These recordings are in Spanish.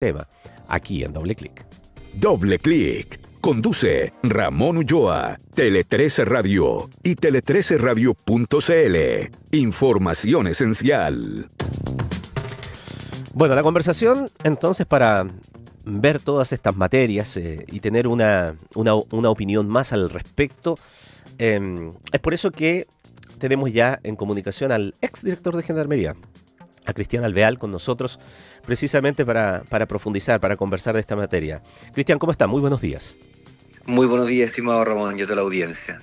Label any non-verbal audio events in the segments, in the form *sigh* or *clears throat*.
tema aquí en Doble Clic. Doble Clic. Conduce Ramón Ulloa, Tele 13 Radio y Tele13 Radio.cl. Información esencial. Bueno, la conversación entonces para ver todas estas materias eh, y tener una, una, opinión más al respecto. Eh, es por eso que tenemos ya en comunicación al exdirector de Gendarmería, a Cristian Alveal con nosotros precisamente para, para profundizar, para conversar de esta materia. Cristian, ¿cómo está? Muy buenos días. Muy buenos días, estimado Ramón y a toda la audiencia.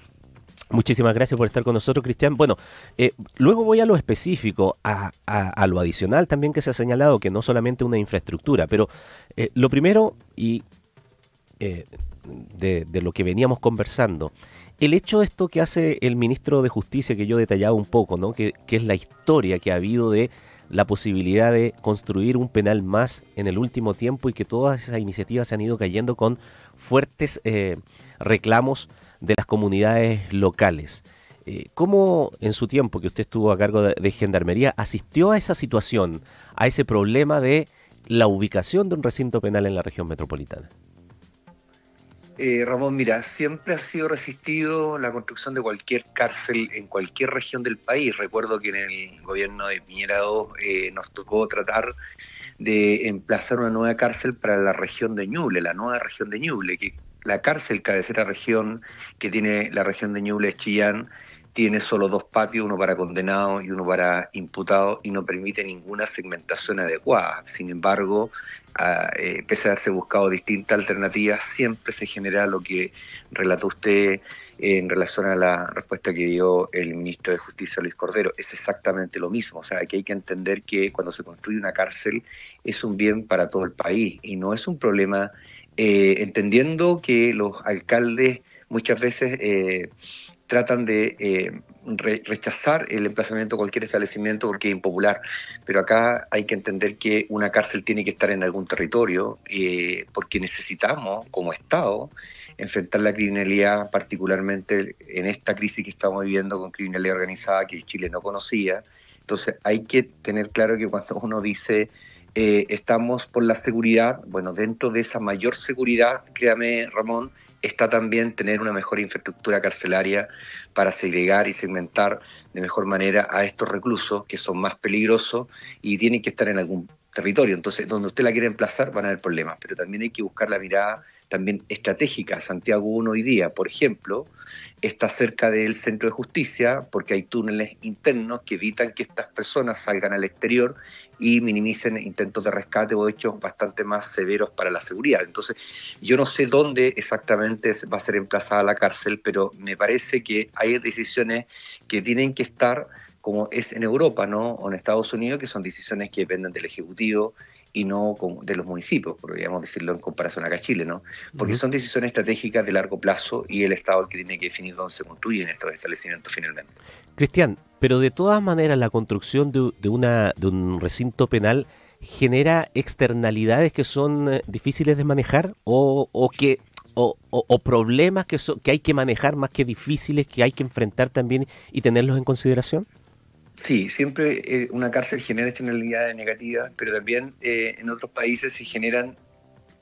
Muchísimas gracias por estar con nosotros, Cristian. Bueno, eh, luego voy a lo específico, a, lo adicional también que se ha señalado, que no solamente una infraestructura, pero eh, lo primero y eh, de, lo que veníamos conversando, el hecho de esto que hace el ministro de Justicia, que yo detallaba un poco, ¿no? que es la historia que ha habido de la posibilidad de construir un penal más en el último tiempo y que todas esas iniciativas se han ido cayendo con fuertes eh, reclamos de las comunidades locales. Eh, ¿Cómo en su tiempo que usted estuvo a cargo de, Gendarmería asistió a esa situación, a ese problema de la ubicación de un recinto penal en la región metropolitana? Eh, Ramón, mira, siempre ha sido resistido la construcción de cualquier cárcel en cualquier región del país. Recuerdo que en el gobierno de Piñera II eh, nos tocó tratar de emplazar una nueva cárcel para la región de Ñuble, la nueva región de Ñuble, que la cárcel cabecera región que tiene la región de Ñuble es Chillán, tiene solo dos patios, uno para condenados y uno para imputados, y no permite ninguna segmentación adecuada. Sin embargo, ah, eh, pese a haberse buscado distintas alternativas, siempre se genera lo que relató usted eh, en relación a la respuesta que dio el ministro de Justicia Luis Cordero. Es exactamente lo mismo, o sea, que hay que entender que cuando se construye una cárcel es un bien para todo el país y no es un problema, eh, entendiendo que los alcaldes muchas veces tratan de eh, rechazar el emplazamiento de cualquier establecimiento porque es impopular. Pero acá hay que entender que una cárcel tiene que estar en algún territorio eh, porque necesitamos, como Estado, enfrentar la criminalidad, particularmente en esta crisis que estamos viviendo con criminalidad organizada que Chile no conocía. Entonces hay que tener claro que cuando uno dice eh, estamos por la seguridad, bueno, dentro de esa mayor seguridad, créame Ramón, está también tener una mejor infraestructura carcelaria para segregar y segmentar de mejor manera a estos reclusos que son más peligrosos y tienen que estar en algún territorio. Entonces, donde usted la quiere emplazar van a haber problemas, pero también hay que buscar la mirada también estratégica Santiago 1 hoy día. Por ejemplo, está cerca del centro de justicia porque hay túneles internos que evitan que estas personas salgan al exterior y minimicen intentos de rescate o hechos bastante más severos para la seguridad. Entonces, yo no sé dónde exactamente va a ser emplazada la cárcel, pero me parece que hay decisiones que tienen que estar como es en Europa, ¿no? O en Estados Unidos, que son decisiones que dependen del Ejecutivo y no de los municipios, podríamos decirlo en comparación acá a Chile, ¿no? Porque son decisiones estratégicas de largo plazo y el Estado el que tiene que definir dónde se construyen estos establecimientos finalmente. Cristian, pero de todas maneras la construcción de, un recinto penal genera externalidades que son eh, difíciles de manejar o, que o, problemas que, que hay que manejar más que difíciles que hay que enfrentar también y tenerlos en consideración? Sí, siempre eh, una cárcel genera externalidades negativas, pero también eh, en otros países se generan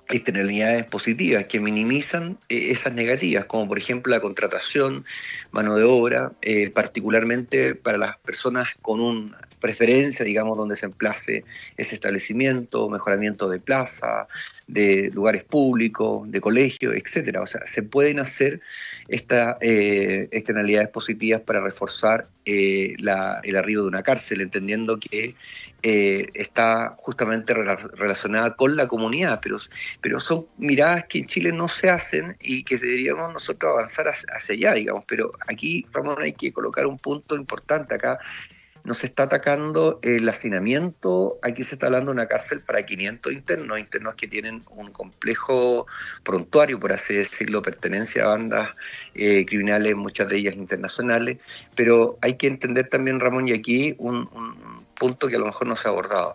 externalidades positivas que minimizan eh, esas negativas, como por ejemplo la contratación, mano de obra, particularmente para las personas con un preferencia, digamos, donde se emplace ese establecimiento, mejoramiento de plaza, de lugares públicos, de colegios, etcétera. O sea, se pueden hacer estas eh, externalidades positivas para reforzar eh, el arribo de una cárcel, entendiendo que eh, está justamente relacionada con la comunidad, pero, pero son miradas que en Chile no se hacen y que deberíamos nosotros avanzar hacia, hacia allá, digamos. Pero aquí, Ramón, hay que colocar un punto importante acá, no se está atacando el hacinamiento, aquí se está hablando de una cárcel para 500 internos, internos que tienen un complejo prontuario, por así decirlo, pertenencia a bandas eh, criminales, muchas de ellas internacionales, pero hay que entender también, Ramón, y aquí un punto que a lo mejor no se ha abordado.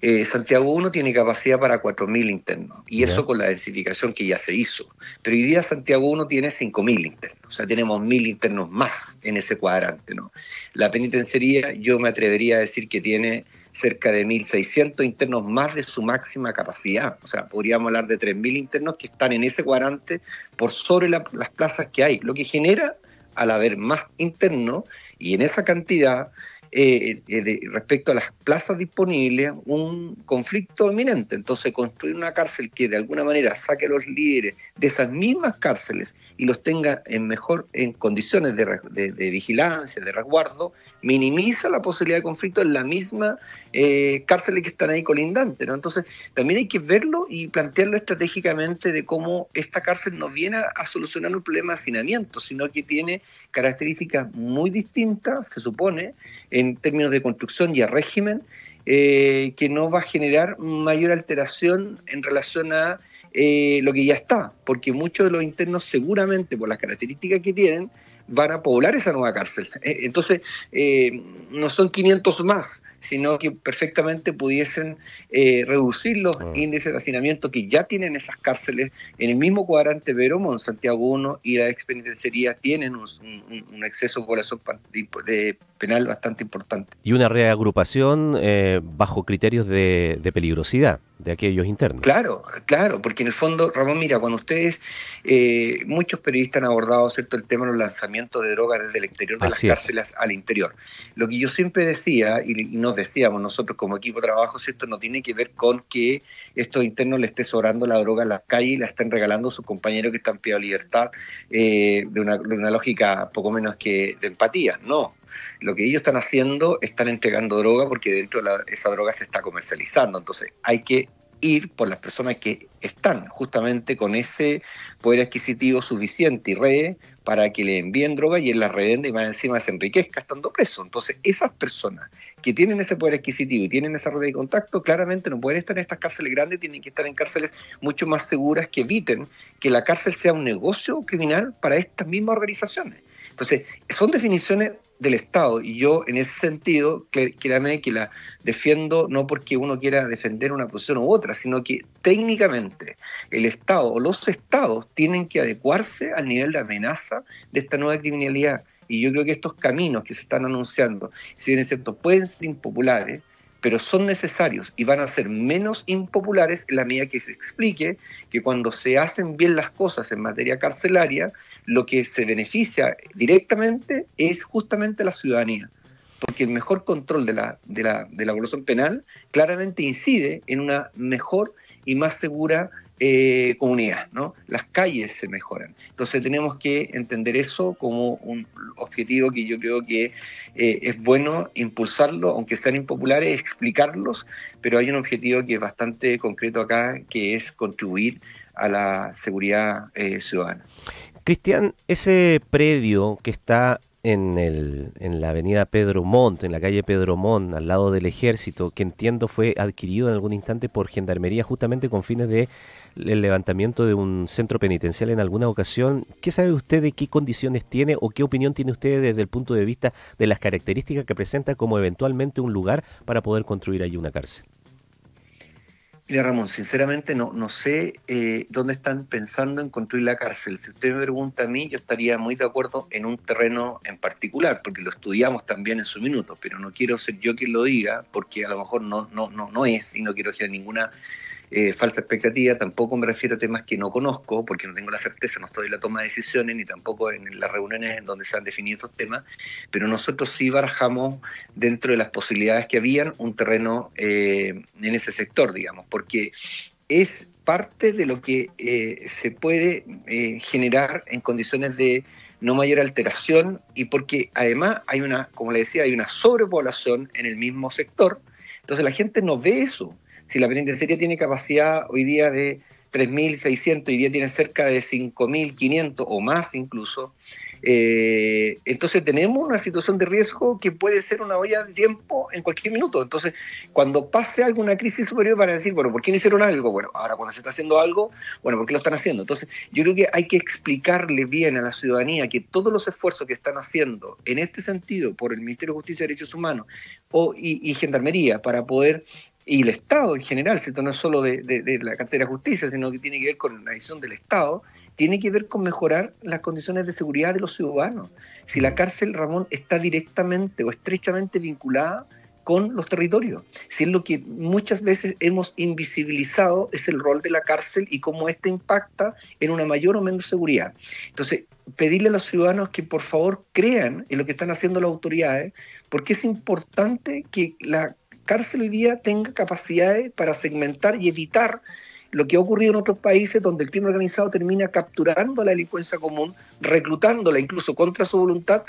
Eh, Santiago 1 tiene capacidad para 4.000 internos, y eso con la densificación que ya se hizo. Pero hoy día Santiago 1 tiene 5.000 internos, o sea, tenemos 1.000 internos más en ese cuadrante. ¿no? La penitenciaría, yo me atrevería a decir que tiene cerca de 1.600 internos más de su máxima capacidad. O sea, podríamos hablar de 3.000 internos que están en ese cuadrante por sobre las plazas que hay, lo que genera, al haber más internos y en esa cantidad, eh, eh respecto a las plazas disponibles un conflicto eminente. Entonces, construir una cárcel que de alguna manera saque a los líderes de esas mismas cárceles y los tenga en mejor en condiciones de, vigilancia, de resguardo, minimiza la posibilidad de conflicto en la misma eh, cárcel que están ahí colindantes. ¿no? Entonces, también hay que verlo y plantearlo estratégicamente de cómo esta cárcel no viene a, a solucionar un problema de hacinamiento, sino que tiene características muy distintas, se supone, en términos de construcción y a régimen, eh, que no va a generar mayor alteración en relación a eh, lo que ya está, porque muchos de los internos seguramente por las características que tienen van a poblar esa nueva cárcel. Eh, entonces, eh, no son 500 más, sino que perfectamente pudiesen eh, reducir los ah. índices de hacinamiento que ya tienen esas cárceles en el mismo cuadrante Verón, Santiago 1 y la expenitenciaría tienen un, exceso de población penal bastante importante. Y una reagrupación bajo criterios de peligrosidad de aquellos internos. Claro, claro, porque en el fondo, Ramón, mira, cuando ustedes, eh, muchos periodistas han abordado ¿cierto? el tema de los lanzamientos de drogas desde el exterior de las cárceles al interior. Lo que yo siempre decía, y, nos decíamos nosotros como equipo de trabajo, esto no tiene que ver con que estos internos le esté sobrando la droga a la calle y la estén regalando a sus compañeros que están pidiendo libertad eh, de, de, una, lógica poco menos que de empatía. No, lo que ellos están haciendo, están entregando droga porque dentro de esa droga se está comercializando. Entonces hay que ir por las personas que están justamente con ese poder adquisitivo suficiente y red para que le envíen droga y él la revenda y más encima se enriquezca estando preso. Entonces, esas personas que tienen ese poder adquisitivo y tienen esa red de contacto, claramente no pueden estar en estas cárceles grandes, tienen que estar en cárceles mucho más seguras que eviten que la cárcel sea un negocio criminal para estas mismas organizaciones. Entonces, son definiciones del Estado. Y yo en ese sentido, créame que la defiendo no porque uno quiera defender una posición u otra, sino que técnicamente el Estado o los Estados tienen que adecuarse al nivel de amenaza de esta nueva criminalidad. Y yo creo que estos caminos que se están anunciando, si bien es cierto, pueden ser impopulares, pero son necesarios y van a ser menos impopulares en la medida que se explique que cuando se hacen bien las cosas en materia carcelaria, lo que se beneficia directamente es justamente la ciudadanía. Porque el mejor control de la, de penal claramente incide en una mejor y más segura eh, comunidad, ¿no? Las calles se mejoran. Entonces tenemos que entender eso como un objetivo que yo creo que eh, es bueno impulsarlo, aunque sean impopulares, explicarlos, pero hay un objetivo que es bastante concreto acá, que es contribuir a la seguridad eh, ciudadana. Cristian, ese predio que está en, el, en la avenida Pedro Mont en la calle Pedro Mont al lado del ejército, que entiendo fue adquirido en algún instante por Gendarmería justamente con fines de el levantamiento de un centro penitencial en alguna ocasión. ¿Qué sabe usted de qué condiciones tiene o qué opinión tiene usted desde el punto de vista de las características que presenta como eventualmente un lugar para poder construir allí una cárcel? Mira, Ramón, sinceramente no, no sé eh, dónde están pensando en construir la cárcel. Si usted me pregunta a mí, yo estaría muy de acuerdo en un terreno en particular, porque lo estudiamos también en su minuto, pero no quiero ser yo quien lo diga, porque a lo mejor no, no, no, no es y no quiero ser ninguna eh, falsa expectativa, tampoco me refiero a temas que no conozco, porque no tengo la certeza, no estoy en la toma de decisiones, ni tampoco en las reuniones en donde se han definido esos temas, pero nosotros sí barajamos dentro de las posibilidades que habían un terreno eh, en ese sector, digamos, porque es parte de lo que eh, se puede generar en condiciones de no mayor alteración y porque además hay una, como le decía, hay una sobrepoblación en el mismo sector, entonces la gente no ve eso, si la seria tiene capacidad hoy día de 3.600 y día tiene cerca de 5.500 o más incluso. Eh, entonces tenemos una situación de riesgo que puede ser una olla de tiempo en cualquier minuto. Entonces, cuando pase alguna crisis superior van a decir, bueno, ¿por qué no hicieron algo? Bueno, ahora cuando se está haciendo algo, bueno, ¿por qué lo están haciendo? Entonces, yo creo que hay que explicarle bien a la ciudadanía que todos los esfuerzos que están haciendo en este sentido por el Ministerio de Justicia y Derechos Humanos y Gendarmería para poder y el Estado en general, esto no es solo de, la cartera de justicia, sino que tiene que ver con la decisión del Estado, tiene que ver con mejorar las condiciones de seguridad de los ciudadanos. Si la mm. cárcel, Ramón, está directamente o estrechamente vinculada con los territorios, si es lo que muchas veces hemos invisibilizado, es el rol de la cárcel y cómo éste impacta en una mayor o menos seguridad. Entonces, pedirle a los ciudadanos que por favor crean en lo que están haciendo las autoridades, porque es importante que la cárcel hoy día tenga capacidades para segmentar y evitar lo que ha ocurrido en otros países donde el crimen organizado termina capturando la delincuencia común, reclutándola incluso contra su voluntad,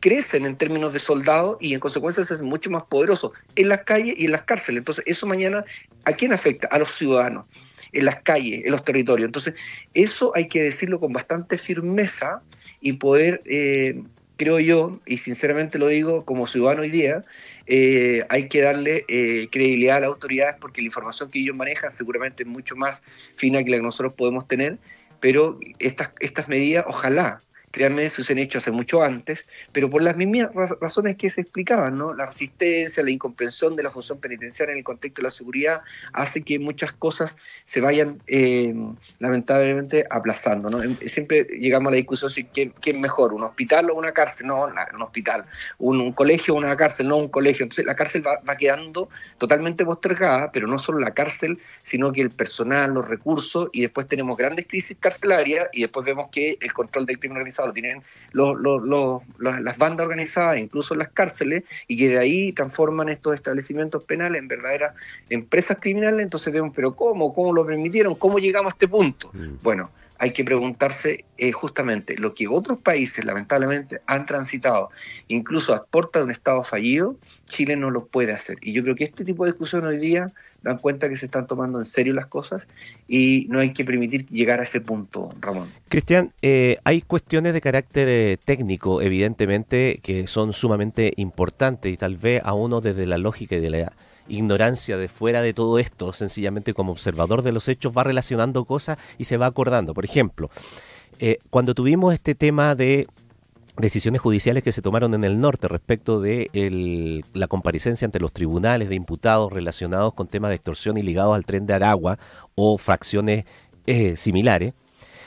crecen en términos de soldados y en consecuencia es mucho más poderoso en las calles y en las cárceles. Entonces, eso mañana, ¿a quién afecta? A los ciudadanos, en las calles, en los territorios. Entonces, eso hay que decirlo con bastante firmeza y poder... Eh, creo yo, y sinceramente lo digo como ciudadano hoy día, eh, hay que darle eh, credibilidad a las autoridades porque la información que ellos manejan seguramente es mucho más fina que la que nosotros podemos tener, pero estas, estas medidas ojalá Créanme, se han hecho hace mucho antes, pero por las mismas razones que se explicaban, La resistencia, la incomprensión de la función penitenciaria en el contexto de la seguridad hace que muchas cosas se vayan eh, lamentablemente aplazando, em, Siempre llegamos a la discusión si ¿quién, quién mejor, un hospital o una cárcel, no, un hospital, un, colegio o una cárcel, no un colegio. Entonces la cárcel va, va quedando totalmente postergada, pero no solo la cárcel, sino que el personal, los recursos, y después tenemos grandes crisis carcelarias y después vemos que el control del crimen organizado lo tienen las bandas organizadas, incluso las cárceles, y que de ahí transforman estos establecimientos penales en verdaderas empresas criminales. Entonces vemos, pero ¿cómo? ¿Cómo lo permitieron? ¿Cómo llegamos a este punto? Mm. Bueno, hay que preguntarse eh, justamente lo que otros países lamentablemente han transitado, incluso a puerta de un Estado fallido, Chile no lo puede hacer. Y yo creo que este tipo de discusión hoy día dan cuenta que se están tomando en serio las cosas y no hay que permitir llegar a ese punto, Ramón. Cristian, eh, hay cuestiones de carácter eh, técnico, evidentemente, que son sumamente importantes y tal vez a uno desde la lógica y de la ignorancia de fuera de todo esto, sencillamente como observador de los hechos, va relacionando cosas y se va acordando. Por ejemplo, eh, cuando tuvimos este tema de decisiones judiciales que se tomaron en el norte respecto de la comparecencia ante los tribunales de imputados relacionados con temas de extorsión y ligados al tren de Aragua o fracciones eh, similares,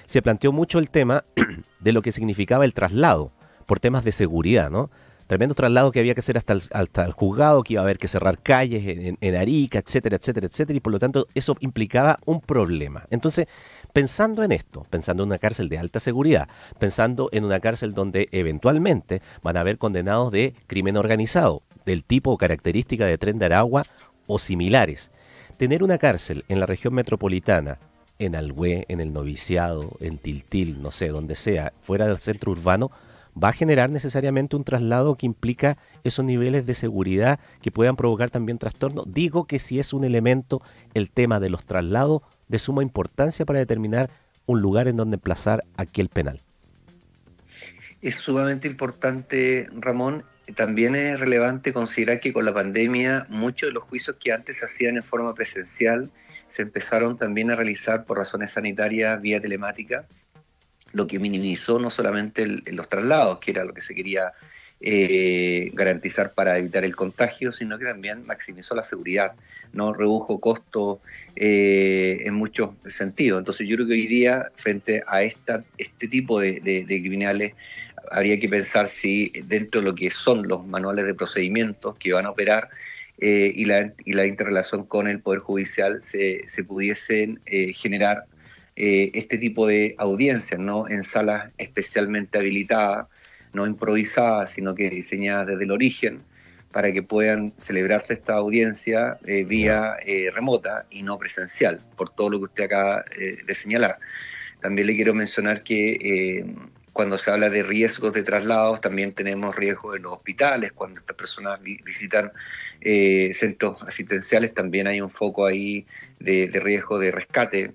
se planteó mucho el tema *clears throat* de lo que significaba el traslado por temas de seguridad, ¿no? tremendo traslado que había que hacer hasta el, hasta el juzgado, que iba a haber que cerrar calles en, Arica, etcétera, etcétera, etcétera, y por lo tanto eso implicaba un problema. Entonces, pensando en esto, pensando en una cárcel de alta seguridad, pensando en una cárcel donde eventualmente van a haber condenados de crimen organizado, del tipo o característica de Tren de Aragua o similares. Tener una cárcel en la región metropolitana en Alhué, en el Noviciado, en Tiltil, no sé, donde sea, fuera del centro urbano, va a generar necesariamente un traslado que implica esos niveles de seguridad que puedan provocar también trastornos. Digo que si es un elemento, el tema de los traslados, de suma importancia para determinar un lugar en donde emplazar aquel penal. Es sumamente importante, Ramón. También es relevante considerar que con la pandemia muchos de los juicios que antes se hacían en forma presencial se empezaron también a realizar por razones sanitarias vía telemática lo que minimizó no solamente los traslados, que era lo que se quería eh, garantizar para evitar el contagio, sino que también maximizó la seguridad, no redujo costos eh, en muchos sentidos. Entonces yo creo que hoy día, frente a esta, este tipo de, criminales, habría que pensar si dentro de lo que son los manuales de procedimientos que van a operar, eh, y, la, y, la, interrelación con el Poder Judicial se, se pudiesen generar eh, este tipo de audiencias, ¿no? En salas especialmente habilitadas, no improvisadas, sino que diseñadas desde el origen para que puedan celebrarse esta audiencia eh, vía eh, remota y no presencial, por todo lo que usted acaba de señalar. También le quiero mencionar que cuando se habla de riesgos de traslados, también tenemos riesgos en los hospitales, cuando estas personas visitan centros asistenciales, también hay un foco ahí de, de riesgo de rescate.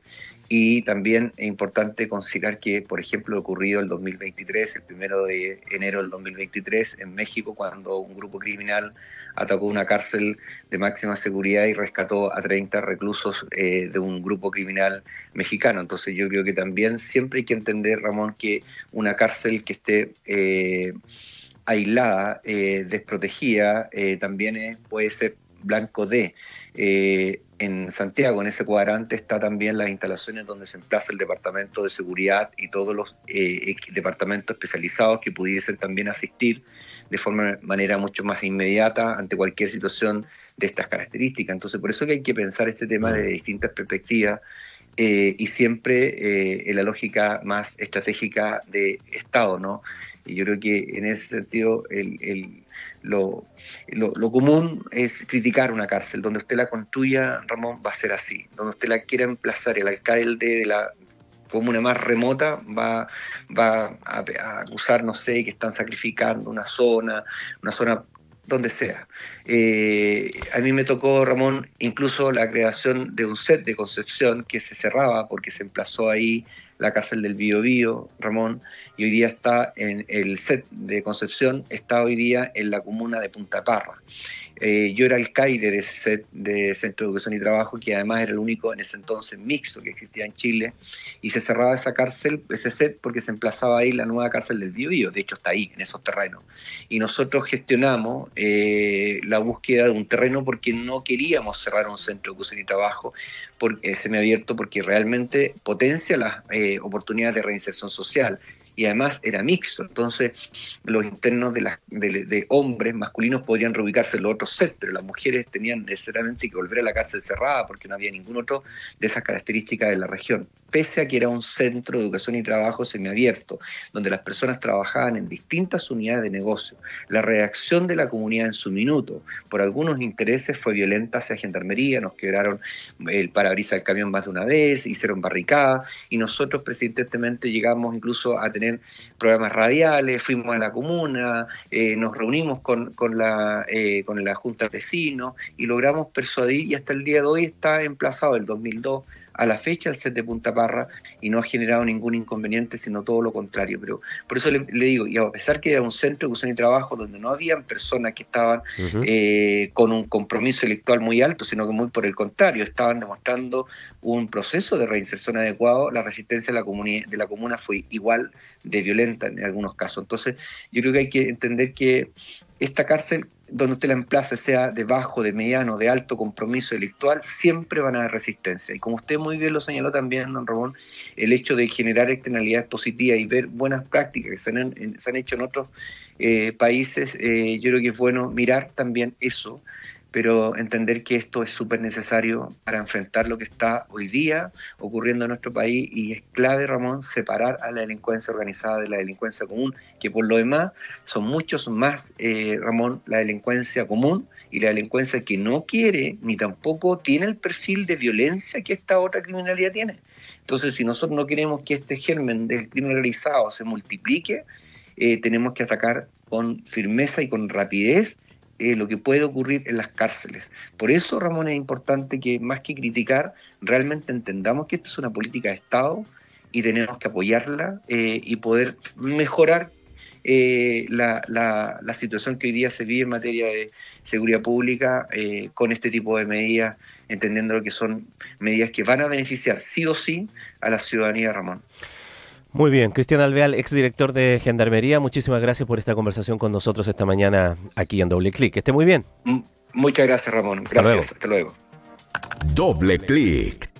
Y también es importante considerar que, por ejemplo, ocurrido el 2023, el primero de enero del 2023, en México, cuando un grupo criminal atacó una cárcel de máxima seguridad y rescató a 30 reclusos eh, de un grupo criminal mexicano. Entonces yo creo que también siempre hay que entender, Ramón, que una cárcel que esté... Eh, aislada, eh, desprotegida, también puede ser blanco de en Santiago, en ese cuadrante, está también las instalaciones donde se emplaza el Departamento de Seguridad y todos los eh, departamentos especializados que pudiesen también asistir de forma, manera mucho más inmediata ante cualquier situación de estas características. Entonces, por eso que hay que pensar este tema desde distintas perspectivas eh, y siempre eh, en la lógica más estratégica de Estado, ¿no? Y yo creo que en ese sentido lo, común es criticar una cárcel. Donde usted la construya, Ramón, va a ser así. Donde usted la quiera emplazar, el alcalde de la comuna más remota va, a acusar, no sé, que están sacrificando una zona, una zona donde sea. Eh, a mí me tocó, Ramón, incluso la creación de un set de Concepción que se cerraba porque se emplazó ahí la cárcel del Bio Bio, Ramón, y hoy día está en el set de Concepción, está hoy día en la comuna de Punta Parra. Eh, yo era alcaide de ese set de Centro de Educación y Trabajo, que además era el único en ese entonces mixto que existía en Chile, y se cerraba esa cárcel, ese set, porque se emplazaba ahí la nueva cárcel del Bio Bio, de hecho está ahí, en esos terrenos. Y nosotros gestionamos... Eh, eh, la búsqueda de un terreno porque no queríamos cerrar un centro de cocina y trabajo porque, eh, abierto porque realmente potencia las eh, oportunidades de reinserción social y además era mixto. Entonces, los internos de, de, hombres masculinos podrían reubicarse en los otros centros las mujeres tenían necesariamente que volver a la cárcel cerrada porque no había ningún otro de esas características de la región pese a que era un centro de educación y trabajo semiabierto, donde las personas trabajaban en distintas unidades de negocio. La reacción de la comunidad en su minuto por algunos intereses fue violenta hacia Gendarmería, nos quebraron el parabrisas del camión más de una vez, hicieron barricadas y nosotros presidentemente llegamos incluso a tener programas radiales, fuimos a la comuna, eh, nos reunimos con, con la, eh, con la Junta de Vecinos y logramos persuadir y hasta el día de hoy está emplazado el 2002 a la fecha el set de Punta Parra y no ha generado ningún inconveniente, sino todo lo contrario. Pero por eso le, digo, y a pesar que era un centro de y trabajo donde no habían personas que estaban eh, con un compromiso electoral muy alto, sino que muy por el contrario, estaban demostrando un proceso de reinserción adecuado, la resistencia de la, comunidad de la comuna fue igual de violenta en algunos casos. Entonces, yo creo que hay que entender que esta cárcel donde usted la emplace, sea de bajo, de mediano, de alto compromiso electoral, siempre van a haber resistencia. Y como usted muy bien lo señaló también, don Ramón, el hecho de generar externalidades positivas y ver buenas prácticas que se han, hecho en otros eh, países, eh, yo creo que es bueno mirar también eso pero entender que esto es súper necesario para enfrentar lo que está hoy día ocurriendo en nuestro país y es clave, Ramón, separar a la delincuencia organizada de la delincuencia común, que por lo demás son muchos más, eh, Ramón, la delincuencia común y la delincuencia que no quiere ni tampoco tiene el perfil de violencia que esta otra criminalidad tiene. Entonces, si nosotros no queremos que este germen del criminalizado se multiplique, eh, tenemos que atacar con firmeza y con rapidez eh, lo que puede ocurrir en las cárceles. Por eso, Ramón, es importante que más que criticar, realmente entendamos que esta es una política de Estado y tenemos que apoyarla eh, y poder mejorar eh, la, la, situación que hoy día se vive en materia de seguridad pública con este tipo de medidas, entendiendo que son medidas que van a beneficiar sí o sí a la ciudadanía, Ramón. Muy bien, Cristian Alveal, exdirector de Gendarmería, muchísimas gracias por esta conversación con nosotros esta mañana aquí en Doble Clic. Que esté muy bien. Muchas gracias, Ramón. Gracias. Hasta luego. Hasta luego. Doble Clic.